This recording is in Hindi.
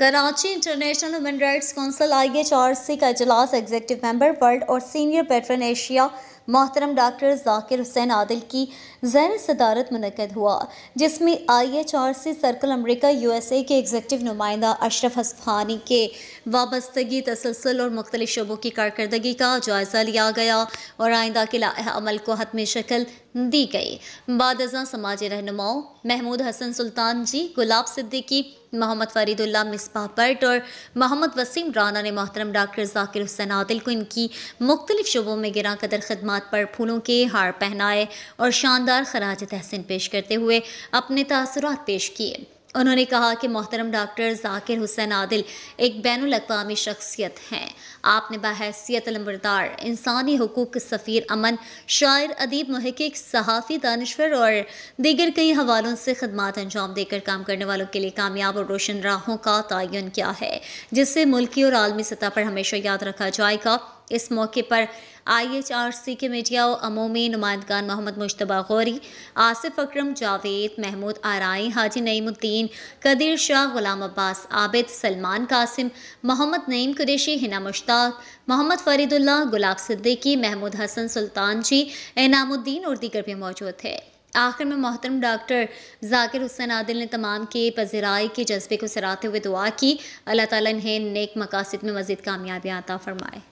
Karachi international human rights council IHRC का अजलास एग्जेक्टिव मेंबर वर्ल्ड और सीनियर पेट्रन एशिया मोहतरम डॉक्टर जाकिर हुसैन आदिल की जैर सदारत मनकद हुआ जिसमें I H R C circle अमरीका यू एस ए के एग्जेक्टिव नुमाइंदा अशरफ हसफानी के वाबस्तगी तसलसल और मुख्तलि शोबों की कारकर्दगी का जायज़ा लिया गया और आइंदा के अमल को हतमी शक्ल दी गई बाद समाजी रहनुमाओं महमूद हसन सुल्तान जी गुलाब सिद्दीकी मोहम्मद फरीदुल्ला मिसबा भट्ट और मोहम्मद वसीम राना ने मोहतरम डॉक्टर जाकिर हुसैन आदिल को इनकी मुख्तलिफ शुबों में गिरा कदर खदमात पर फूलों के हार पहनाए और शानदार खराज तहसिन पेश करते हुए अपने तसरत पेश किए उन्होंने कहा कि मोहतरम डॉक्टर जाकिर हुसैन आदिल एक बैन अवी शख्सियत हैं आपने बहसीत लम्बरदार इंसानी हकूक़ के सफ़ीर अमन शायर अदीब महक़ सहाफ़ी दानश्वर और दीगर कई हवालों से खदमात अंजाम देकर काम करने वालों के लिए कामयाब और रोशन राहों का तयन किया है जिससे मुल्की और आलमी सतह पर हमेशा याद रखा जाएगा इस मौके पर आईएचआरसी के मीडिया और अमूमी नुमाइंदगान मोहम्मद मुशतबा गौरी आसिफ अकरम जावेद महमूद आरई हाजी नईमुद्दीन कदीर शाह गुलाम अब्बास आबिद सलमान कासिम मोहम्मद नईम कुरेशी हिना मुश्ताक मोहम्मद फरीदुल्ला गुलाब सिद्दीकी महमूद हसन सुल्तान जी इनामुद्दीन और दीगर भी मौजूद थे आखिर में मोहतरम डॉक्टर जाकिर हुसैन आदिल ने तमाम के पजराई के जज्बे को सराते हुए दुआ की अल्लाह ताला इन्हें नेक मकासद में मज़ीद कामयाबियाँ आता फरमाए